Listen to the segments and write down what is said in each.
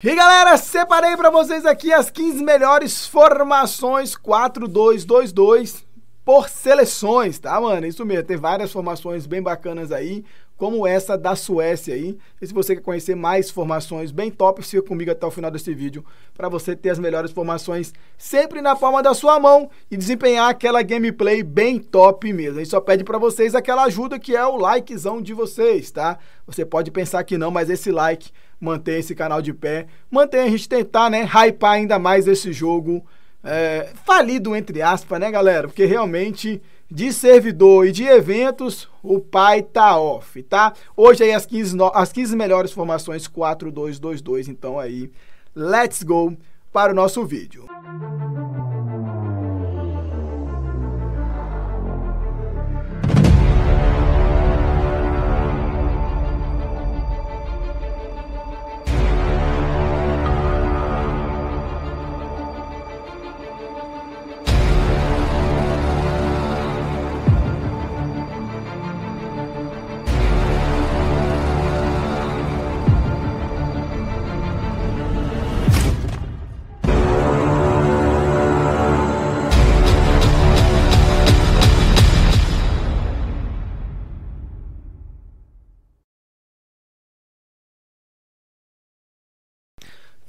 E galera, separei para vocês aqui as 15 melhores formações 4-2-2-2 por seleções, tá, mano? Isso mesmo, tem várias formações bem bacanas aí, como essa da Suécia aí. E se você quer conhecer mais formações bem top, fica comigo até o final desse vídeo para você ter as melhores formações sempre na forma da sua mão e desempenhar aquela gameplay bem top mesmo. E só pede para vocês aquela ajuda que é o likezão de vocês, tá? Você pode pensar que não, mas esse like manter esse canal de pé, manter a gente tentar, né, hypar ainda mais esse jogo é, falido, entre aspas, né, galera? Porque realmente de servidor e de eventos, o pai tá off, tá? Hoje aí as 15, as 15 melhores formações 4-2-2-2, então aí, let's go para o nosso vídeo.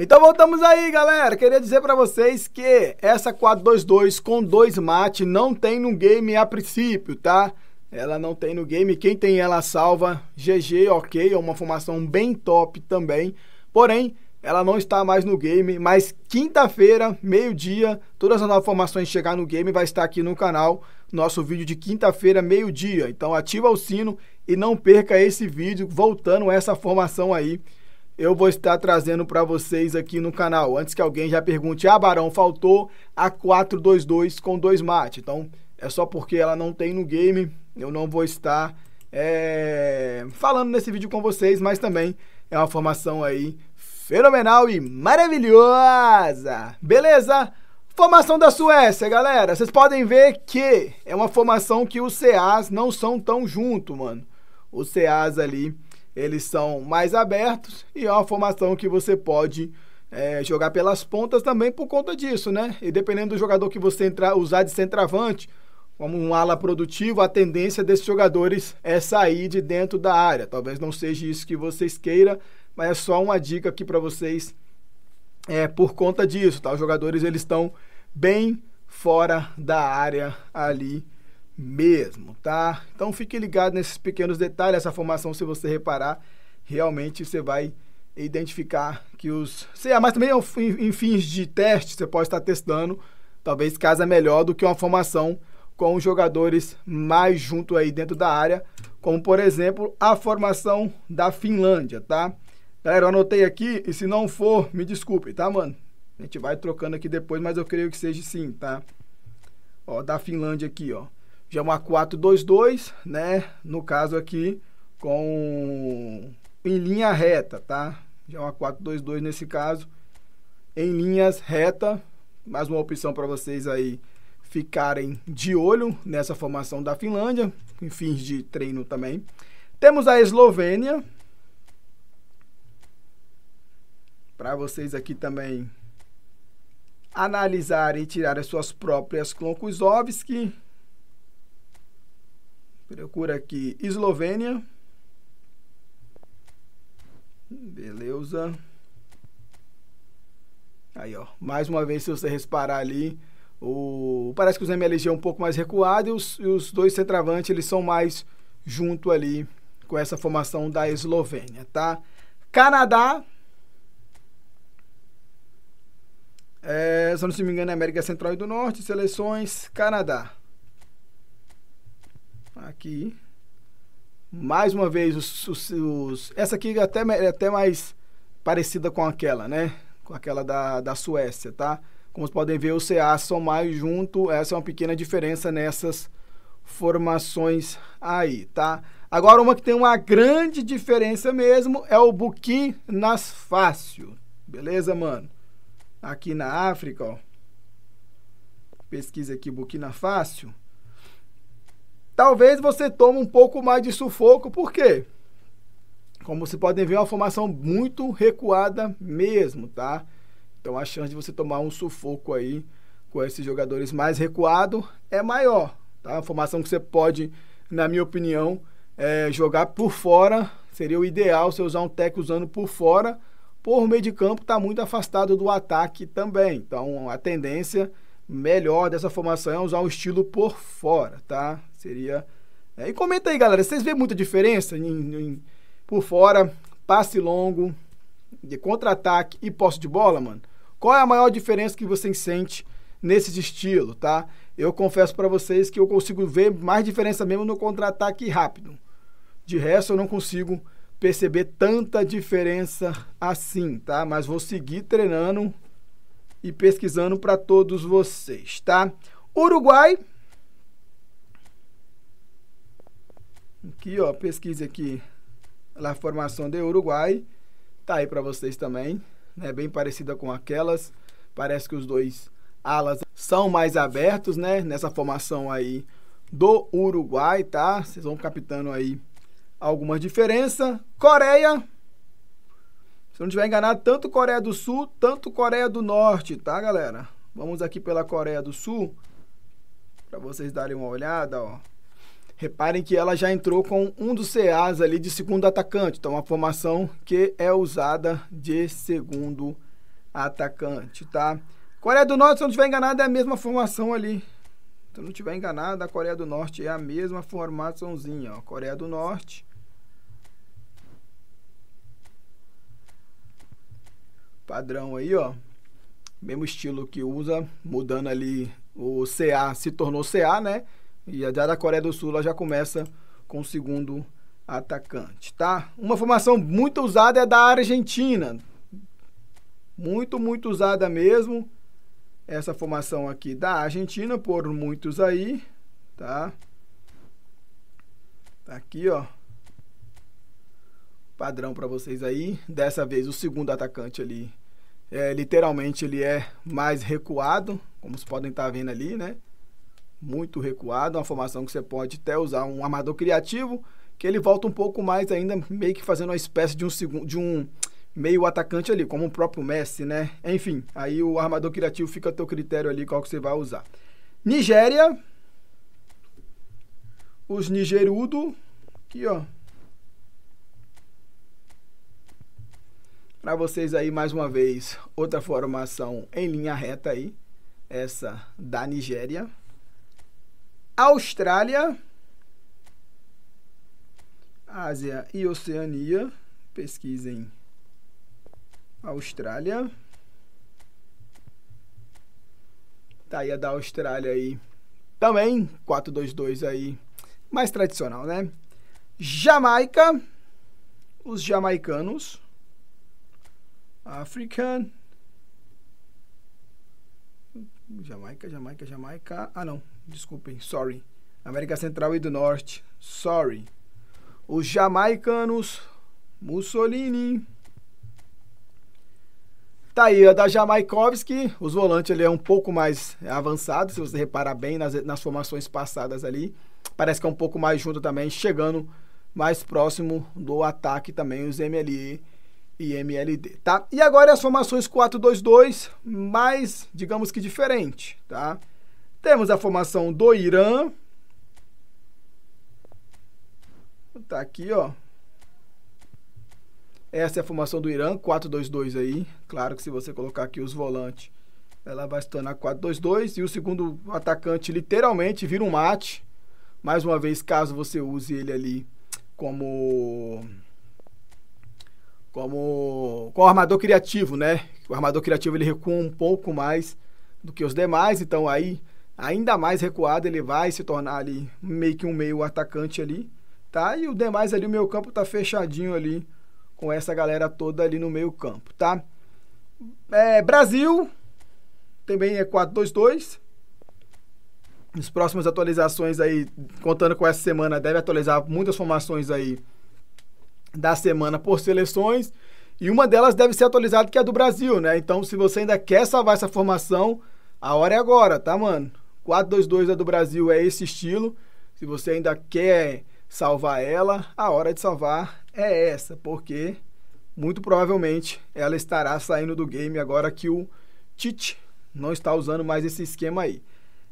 Então voltamos aí, galera. Queria dizer para vocês que essa 4-2-2 com dois mate não tem no game a princípio, tá? Ela não tem no game. Quem tem ela salva. GG, ok. É uma formação bem top também. Porém, ela não está mais no game. Mas quinta-feira, meio-dia, todas as novas formações chegar no game vai estar aqui no canal. Nosso vídeo de quinta-feira, meio-dia. Então ativa o sino e não perca esse vídeo voltando essa formação aí eu vou estar trazendo para vocês aqui no canal. Antes que alguém já pergunte, ah, Barão, faltou a 422 com dois mate. Então, é só porque ela não tem no game, eu não vou estar é, falando nesse vídeo com vocês, mas também é uma formação aí fenomenal e maravilhosa. Beleza? Formação da Suécia, galera. Vocês podem ver que é uma formação que os CAs não são tão junto, mano. Os CAs ali eles são mais abertos e é uma formação que você pode é, jogar pelas pontas também por conta disso, né? E dependendo do jogador que você entrar, usar de centroavante, como um ala produtivo, a tendência desses jogadores é sair de dentro da área. Talvez não seja isso que vocês queiram, mas é só uma dica aqui para vocês é, por conta disso, tá? Os jogadores eles estão bem fora da área ali mesmo, tá? Então fique ligado nesses pequenos detalhes, essa formação, se você reparar, realmente você vai identificar que os CA, mas também é em fins de teste, você pode estar testando, talvez casa melhor do que uma formação com os jogadores mais junto aí dentro da área, como por exemplo a formação da Finlândia, tá? Galera, eu anotei aqui e se não for, me desculpe, tá, mano? A gente vai trocando aqui depois, mas eu creio que seja sim, tá? Ó, da Finlândia aqui, ó já é uma 4-2-2, né? No caso aqui, com em linha reta, tá? Já é uma 4-2-2 nesse caso, em linhas reta. Mais uma opção para vocês aí ficarem de olho nessa formação da Finlândia, em fins de treino também. Temos a Eslovênia. Para vocês aqui também analisarem e tirar as suas próprias que Procura aqui Eslovênia. Beleza. Aí, ó. Mais uma vez, se você reparar ali, o... parece que os MLG é um pouco mais recuado e os, e os dois centravantes, eles são mais junto ali com essa formação da Eslovênia, tá? Canadá. É, se eu não me engano, é América Central e do Norte. Seleções, Canadá. Aqui. Mais uma vez, os, os, os, essa aqui é até, é até mais parecida com aquela, né? Com aquela da, da Suécia, tá? Como vocês podem ver, os CAs são mais junto, essa é uma pequena diferença nessas formações aí, tá? Agora, uma que tem uma grande diferença mesmo é o buqui nas fácil, beleza, mano? Aqui na África, ó. Pesquisa aqui, Burkina Fácil talvez você tome um pouco mais de sufoco, por quê? Como vocês podem ver, é uma formação muito recuada mesmo, tá? Então a chance de você tomar um sufoco aí com esses jogadores mais recuado é maior, tá? formação que você pode, na minha opinião, é, jogar por fora. Seria o ideal você usar um técnico usando por fora. Por meio de campo está muito afastado do ataque também. Então a tendência melhor dessa formação é usar o estilo por fora, tá? Seria. É, e comenta aí, galera, vocês veem muita diferença em, em, por fora, passe longo, de contra-ataque e posse de bola, mano? Qual é a maior diferença que vocês sente nesses estilos, tá? Eu confesso para vocês que eu consigo ver mais diferença mesmo no contra-ataque rápido. De resto, eu não consigo perceber tanta diferença assim, tá? Mas vou seguir treinando e pesquisando para todos vocês, tá? Uruguai. Aqui, ó, pesquisa aqui. A formação de Uruguai. Tá aí para vocês também, né? Bem parecida com aquelas. Parece que os dois alas são mais abertos, né? Nessa formação aí do Uruguai, tá? Vocês vão captando aí algumas diferenças. Coreia. Se eu não estiver enganado, tanto Coreia do Sul, tanto Coreia do Norte, tá, galera? Vamos aqui pela Coreia do Sul, para vocês darem uma olhada, ó. Reparem que ela já entrou com um dos CAs ali de segundo atacante, então uma formação que é usada de segundo atacante, tá? Coreia do Norte, se eu não estiver enganado, é a mesma formação ali. Se eu não estiver enganado, a Coreia do Norte é a mesma formaçãozinha, ó. Coreia do Norte, Padrão aí, ó. Mesmo estilo que usa, mudando ali o CA, se tornou CA, né? E a da Coreia do Sul ela já começa com o segundo atacante, tá? Uma formação muito usada é da Argentina. Muito, muito usada mesmo. Essa formação aqui da Argentina, por muitos aí, tá? Tá aqui, ó padrão para vocês aí. Dessa vez, o segundo atacante ali, é, literalmente, ele é mais recuado, como vocês podem estar tá vendo ali, né? Muito recuado, uma formação que você pode até usar um armador criativo, que ele volta um pouco mais ainda, meio que fazendo uma espécie de um, segundo, de um meio atacante ali, como o próprio Messi, né? Enfim, aí o armador criativo fica a teu critério ali, qual que você vai usar. Nigéria, os nigerudo, aqui ó, Para vocês aí, mais uma vez, outra formação em linha reta aí. Essa da Nigéria. Austrália. Ásia e Oceania. Pesquisem Austrália. Tá aí a da Austrália aí. Também 4-2-2 aí. Mais tradicional, né? Jamaica. Os jamaicanos. African. Jamaica, Jamaica, Jamaica. Ah, não. Desculpem. Sorry. América Central e do Norte. Sorry. Os jamaicanos. Mussolini. Tá aí a da Jamaikovski. Os volantes ele é um pouco mais avançado, se você reparar bem nas, nas formações passadas ali. Parece que é um pouco mais junto também, chegando mais próximo do ataque também, os MLE IMLD, tá? E agora é as formações 422, mais, digamos que diferente, tá? Temos a formação do Irã. Tá aqui, ó. Essa é a formação do Irã, 422 aí. Claro que se você colocar aqui os volantes, ela vai se tornar 422 e o segundo atacante literalmente vira um mate. Mais uma vez, caso você use ele ali como como, com o armador criativo, né? O armador criativo ele recua um pouco mais do que os demais, então aí ainda mais recuado ele vai se tornar ali meio que um meio atacante ali, tá? E o demais ali o meio campo tá fechadinho ali com essa galera toda ali no meio campo, tá? É, Brasil também é 4-2-2. As próximas atualizações aí, contando com essa semana, deve atualizar muitas formações aí da semana por seleções. E uma delas deve ser atualizada, que é a do Brasil, né? Então, se você ainda quer salvar essa formação, a hora é agora, tá, mano? 4-2-2 é do Brasil é esse estilo. Se você ainda quer salvar ela, a hora de salvar é essa, porque muito provavelmente ela estará saindo do game agora que o Tite não está usando mais esse esquema aí.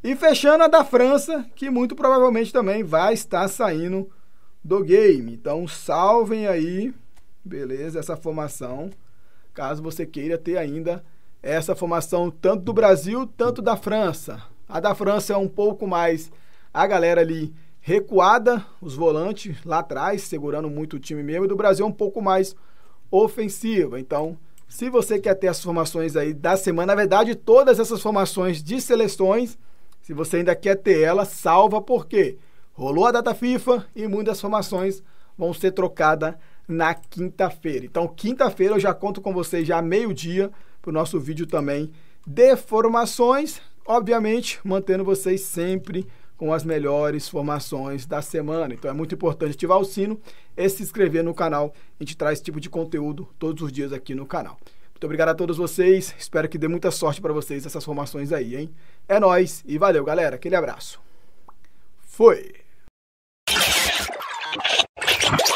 E fechando a da França, que muito provavelmente também vai estar saindo do game. Então salvem aí, beleza, essa formação, caso você queira ter ainda essa formação tanto do Brasil, tanto da França. A da França é um pouco mais a galera ali recuada, os volantes lá atrás, segurando muito o time mesmo, e do Brasil é um pouco mais ofensiva. Então, se você quer ter as formações aí da semana, na verdade, todas essas formações de seleções, se você ainda quer ter ela, salva por quê? Rolou a data FIFA e muitas formações vão ser trocadas na quinta-feira. Então, quinta-feira eu já conto com vocês já meio-dia para o nosso vídeo também de formações. Obviamente, mantendo vocês sempre com as melhores formações da semana. Então é muito importante ativar o sino e se inscrever no canal. A gente traz esse tipo de conteúdo todos os dias aqui no canal. Muito obrigado a todos vocês. Espero que dê muita sorte para vocês essas formações aí, hein? É nós e valeu, galera. Aquele abraço. Foi.